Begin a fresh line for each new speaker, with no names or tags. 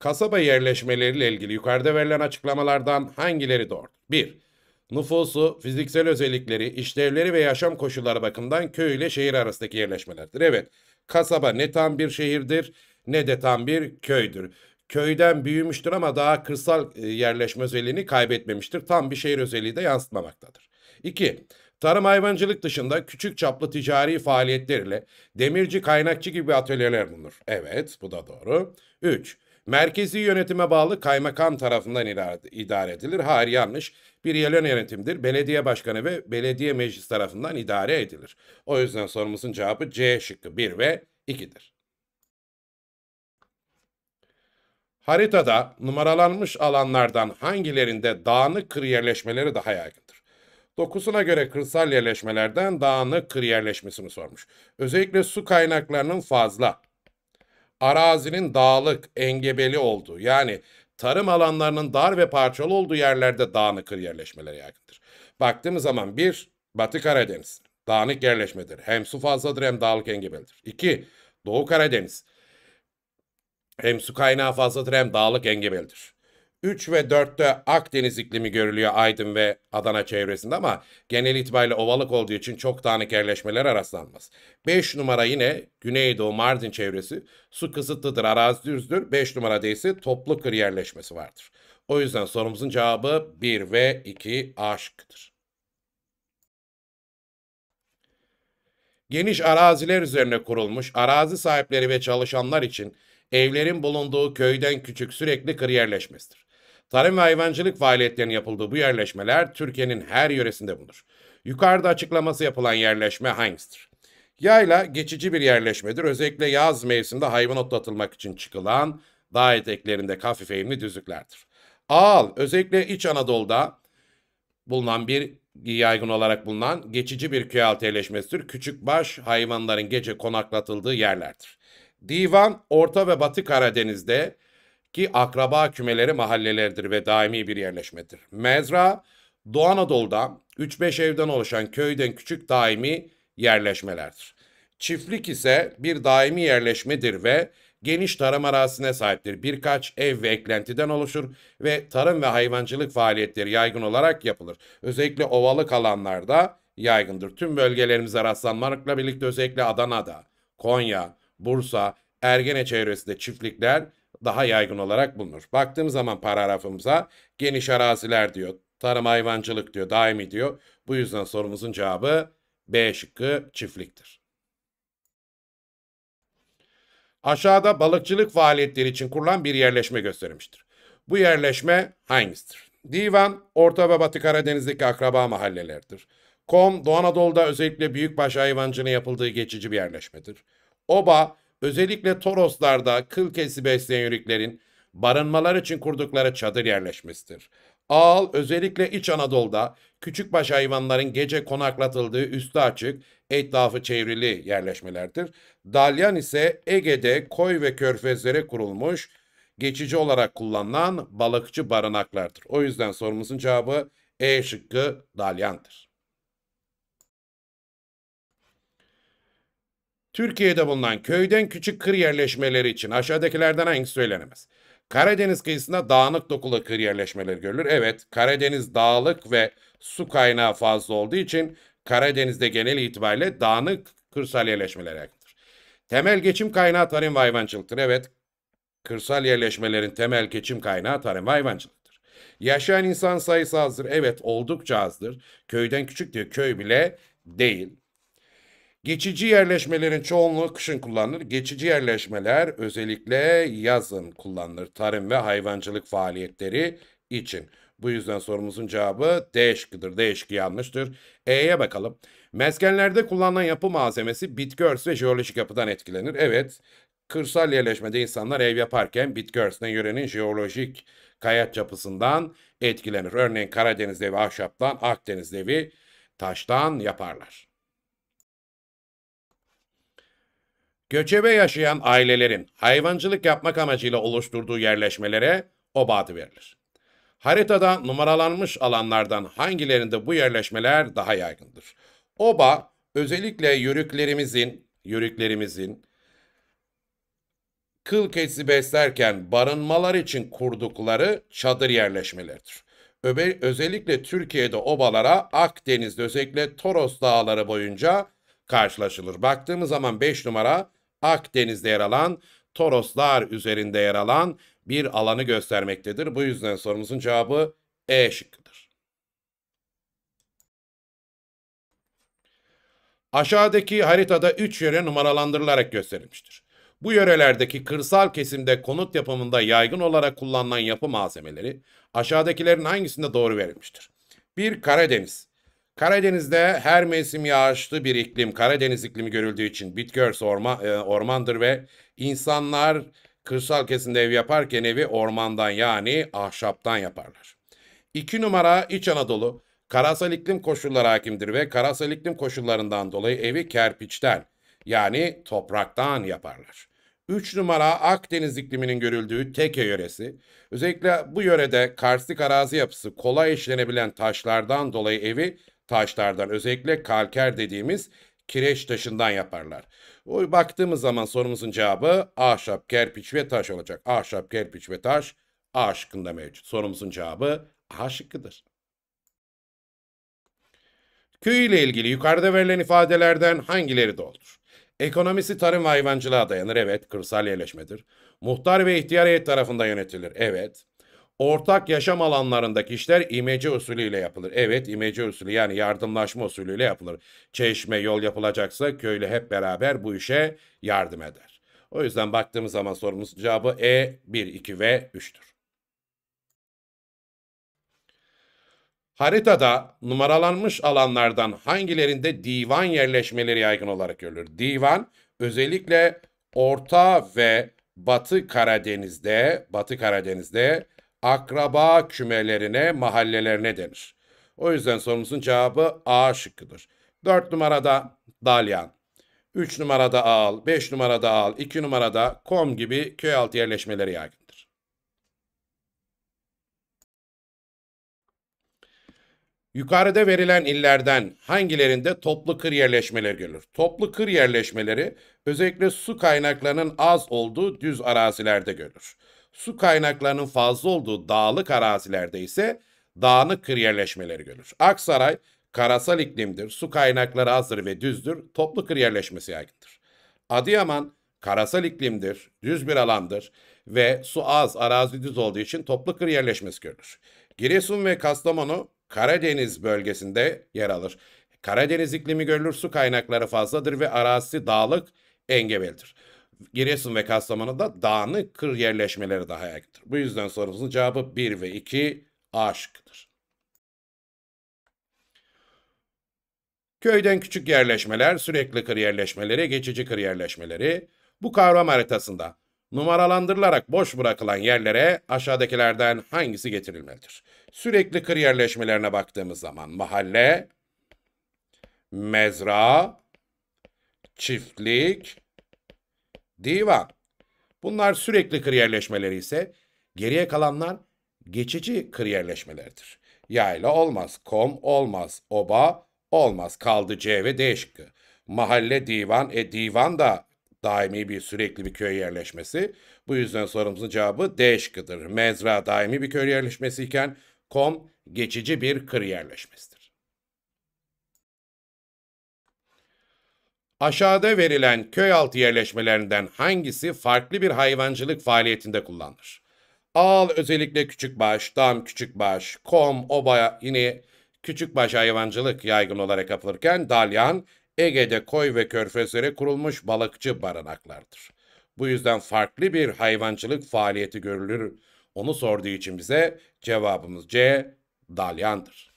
Kasaba yerleşmeleriyle ilgili yukarıda verilen açıklamalardan hangileri doğrudur? 1. Nüfusu, fiziksel özellikleri, işlevleri ve yaşam koşulları bakımından köy ile şehir arasındaki yerleşmelerdir. Evet, kasaba ne tam bir şehirdir ne de tam bir köydür. Köyden büyümüştür ama daha kırsal e, yerleşme özelliğini kaybetmemiştir. Tam bir şehir özelliği de yansıtmamaktadır. 2. Tarım hayvancılık dışında küçük çaplı ticari faaliyetlerle demirci, kaynakçı gibi atölyeler bulunur. Evet, bu da doğru. 3. Merkezi yönetime bağlı kaymakam tarafından idare edilir. Hayır yanlış. Bir yerel yönetimdir. Belediye başkanı ve belediye meclis tarafından idare edilir. O yüzden sorumuzun cevabı C şıkkı 1 ve 2'dir. Haritada numaralanmış alanlardan hangilerinde dağınık kır yerleşmeleri daha yaygındır? Dokusuna göre kırsal yerleşmelerden dağınık kır yerleşmesini sormuş. Özellikle su kaynaklarının fazla, arazinin dağlık, engebeli olduğu yani tarım alanlarının dar ve parçalı olduğu yerlerde dağınık yerleşmeleri yaygındır. Baktığımız zaman bir, Batı Karadeniz dağınık yerleşmedir. Hem su fazladır hem dağlık engebelidir. İki, Doğu Karadeniz hem su kaynağı fazladır hem dağlık engebelidir. 3 ve 4'te Akdeniz iklimi görülüyor Aydın ve Adana çevresinde ama genel itibariyle ovalık olduğu için çok yerleşmeler rastlanmaz. 5 numara yine Güneydoğu Mardin çevresi su kısıtlıdır, arazi düzdür. 5 numarada ise toplu kır yerleşmesi vardır. O yüzden sorumuzun cevabı 1 ve 2 A Geniş araziler üzerine kurulmuş arazi sahipleri ve çalışanlar için evlerin bulunduğu köyden küçük sürekli kır yerleşmesidir. Tarım ve hayvancılık faaliyetlerinin yapıldığı bu yerleşmeler Türkiye'nin her yöresinde bulunur. Yukarıda açıklaması yapılan yerleşme hangisidir? Yayla geçici bir yerleşmedir. Özellikle yaz mevsiminde hayvan otlatılmak için çıkılan dağ eteklerinde hafif eğimli düzlüklerdir. Ağal özellikle İç Anadolu'da bulunan bir yaygın olarak bulunan geçici bir köy altı yerleşmesidir. Küçükbaş hayvanların gece konaklatıldığı yerlerdir. Divan Orta ve Batı Karadeniz'de ki akraba kümeleri mahallelerdir ve daimi bir yerleşmedir. Mezra, Doğu Anadolu'da 3-5 evden oluşan köyden küçük daimi yerleşmelerdir. Çiftlik ise bir daimi yerleşmedir ve geniş tarım arazisine sahiptir. Birkaç ev ve eklentiden oluşur ve tarım ve hayvancılık faaliyetleri yaygın olarak yapılır. Özellikle ovalık alanlarda yaygındır. Tüm bölgelerimize rastlanmakla birlikte özellikle Adana'da, Konya, Bursa, Ergene çevresinde çiftlikler daha yaygın olarak bulunur. Baktığım zaman paragrafımıza geniş araziler diyor, tarım hayvancılık diyor, daimi diyor. Bu yüzden sorumuzun cevabı B şıkkı çiftliktir. Aşağıda balıkçılık faaliyetleri için kurulan bir yerleşme gösterilmiştir. Bu yerleşme hangisidir? Divan, Orta ve Batı Karadeniz'deki akraba mahallelerdir. Kom, Doğu Anadolu'da özellikle büyükbaş hayvancının yapıldığı geçici bir yerleşmedir. Oba, özellikle Toroslarda kıl kesi besleyen yörüklerin barınmalar için kurdukları çadır yerleşmesidir. Ağal özellikle İç Anadolu'da küçükbaş hayvanların gece konaklatıldığı üstü açık, etrafı çevrili yerleşmelerdir. Dalyan ise Ege'de koy ve körfezlere kurulmuş, geçici olarak kullanılan balıkçı barınaklardır. O yüzden sorumuzun cevabı E şıkkı dalyandır. Türkiye'de bulunan köyden küçük kır yerleşmeleri için aşağıdakilerden hangisi söylenemez? Karadeniz kıyısında dağınık dokulu kır yerleşmeleri görülür. Evet, Karadeniz dağlık ve su kaynağı fazla olduğu için Karadeniz'de genel itibariyle dağınık kırsal yerleşmeler yakındır. Temel geçim kaynağı tarım ve hayvancılıktır. Evet, kırsal yerleşmelerin temel geçim kaynağı tarım ve hayvancılıktır. Yaşayan insan sayısı azdır. Evet, oldukça azdır. Köyden küçük diyor, köy bile değil. Geçici yerleşmelerin çoğunluğu kışın kullanılır. Geçici yerleşmeler özellikle yazın kullanılır. Tarım ve hayvancılık faaliyetleri için. Bu yüzden sorumuzun cevabı D şıkkıdır. D şıkkı yanlıştır. E'ye bakalım. Meskenlerde kullanılan yapı malzemesi bitki örtüsü ve jeolojik yapıdan etkilenir. Evet, kırsal yerleşmede insanlar ev yaparken bitki örtüsüne yörenin jeolojik kayat yapısından etkilenir. Örneğin Karadeniz devi ahşaptan, Akdeniz devi taştan yaparlar. Göçebe yaşayan ailelerin hayvancılık yapmak amacıyla oluşturduğu yerleşmelere oba adı verilir. Haritada numaralanmış alanlardan hangilerinde bu yerleşmeler daha yaygındır? Oba özellikle yörüklerimizin, yörüklerimizin kıl kesi beslerken barınmalar için kurdukları çadır yerleşmeleridir. Öbe, özellikle Türkiye'de obalara Akdeniz'de özellikle Toros dağları boyunca karşılaşılır. Baktığımız zaman 5 numara Akdeniz'de yer alan Toroslar üzerinde yer alan bir alanı göstermektedir. Bu yüzden sorumuzun cevabı E şıkkıdır. Aşağıdaki haritada 3 yöre numaralandırılarak gösterilmiştir. Bu yörelerdeki kırsal kesimde konut yapımında yaygın olarak kullanılan yapı malzemeleri aşağıdakilerin hangisinde doğru verilmiştir? 1. Karadeniz Karadeniz'de her mevsim yağışlı bir iklim, Karadeniz iklimi görüldüğü için bitki orma, e, ormandır ve insanlar kırsal kesimde ev yaparken evi ormandan yani ahşaptan yaparlar. İki numara İç Anadolu, karasal iklim koşulları hakimdir ve karasal iklim koşullarından dolayı evi kerpiçten yani topraktan yaparlar. Üç numara Akdeniz ikliminin görüldüğü Teke yöresi. Özellikle bu yörede karstik arazi yapısı kolay işlenebilen taşlardan dolayı evi taşlardan özellikle kalker dediğimiz kireç taşından yaparlar. O baktığımız zaman sorumuzun cevabı ahşap, kerpiç ve taş olacak. Ahşap, kerpiç ve taş A şıkkında mevcut. Sorumuzun cevabı A şıkkıdır. Köy ile ilgili yukarıda verilen ifadelerden hangileri doğrudur? Ekonomisi tarım ve hayvancılığa dayanır. Evet, kırsal yerleşmedir. Muhtar ve ihtiyar heyet tarafından yönetilir. Evet ortak yaşam alanlarındaki işler imece usulüyle yapılır. Evet imece usulü yani yardımlaşma usulüyle yapılır. Çeşme yol yapılacaksa köylü hep beraber bu işe yardım eder. O yüzden baktığımız zaman sorumuz cevabı E, 1, 2 ve 3'tür. Haritada numaralanmış alanlardan hangilerinde divan yerleşmeleri yaygın olarak görülür? Divan özellikle Orta ve Batı Karadeniz'de, Batı Karadeniz'de akraba kümelerine, mahallelerine denir. O yüzden sorumuzun cevabı A şıkkıdır. 4 numarada dalyan, 3 numarada ağal, 5 numarada ağal, 2 numarada kom gibi köy altı yerleşmeleri yaygındır. Yukarıda verilen illerden hangilerinde toplu kır yerleşmeleri görülür? Toplu kır yerleşmeleri özellikle su kaynaklarının az olduğu düz arazilerde görülür su kaynaklarının fazla olduğu dağlık arazilerde ise dağınık kır yerleşmeleri görülür. Aksaray karasal iklimdir, su kaynakları azdır ve düzdür, toplu kır yerleşmesi yaygındır. Adıyaman karasal iklimdir, düz bir alandır ve su az, arazi düz olduğu için toplu kır yerleşmesi görülür. Giresun ve Kastamonu Karadeniz bölgesinde yer alır. Karadeniz iklimi görülür, su kaynakları fazladır ve arazisi dağlık, engebelidir. Giresun ve Kastamonu'da dağınık kır yerleşmeleri daha yaygındır. Bu yüzden sorumuzun cevabı 1 ve 2 A şıkkıdır. Köyden küçük yerleşmeler, sürekli kır yerleşmeleri, geçici kır yerleşmeleri bu kavram haritasında numaralandırılarak boş bırakılan yerlere aşağıdakilerden hangisi getirilmelidir? Sürekli kır yerleşmelerine baktığımız zaman mahalle, mezra, çiftlik, divan. Bunlar sürekli kriyerleşmeleri ise geriye kalanlar geçici kriyerleşmelerdir. Yayla olmaz, kom olmaz, oba olmaz kaldı C ve D şıkkı. Mahalle divan, e divan da daimi bir sürekli bir köy yerleşmesi. Bu yüzden sorumuzun cevabı D şıkkıdır. Mezra daimi bir köy yerleşmesi iken kom geçici bir kır yerleşmesidir. Aşağıda verilen köy altı yerleşmelerinden hangisi farklı bir hayvancılık faaliyetinde kullanılır? Ağal özellikle küçükbaş, dam küçükbaş, kom, oba yine küçükbaş hayvancılık yaygın olarak yapılırken dalyan Ege'de koy ve körfezlere kurulmuş balıkçı barınaklardır. Bu yüzden farklı bir hayvancılık faaliyeti görülür. Onu sorduğu için bize cevabımız C, dalyandır.